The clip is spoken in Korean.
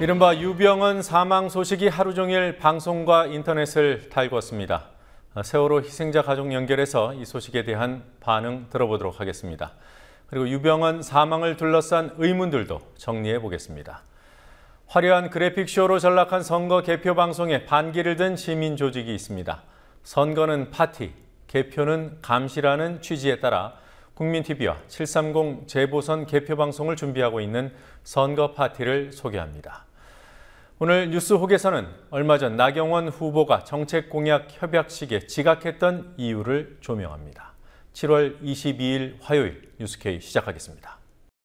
이른바 유병은 사망 소식이 하루 종일 방송과 인터넷을 달궜습니다. 어, 세월호 희생자 가족 연결해서 이 소식에 대한 반응 들어보도록 하겠습니다. 그리고 유병언 사망을 둘러싼 의문들도 정리해 보겠습니다. 화려한 그래픽쇼로 전락한 선거 개표 방송에 반기를 든 시민 조직이 있습니다. 선거는 파티, 개표는 감시라는 취지에 따라 국민TV와 730 재보선 개표 방송을 준비하고 있는 선거 파티를 소개합니다. 오늘 뉴스 혹에서는 얼마 전 나경원 후보가 정책 공약 협약식에 지각했던 이유를 조명합니다. 7월 22일 화요일 뉴스케 시작하겠습니다.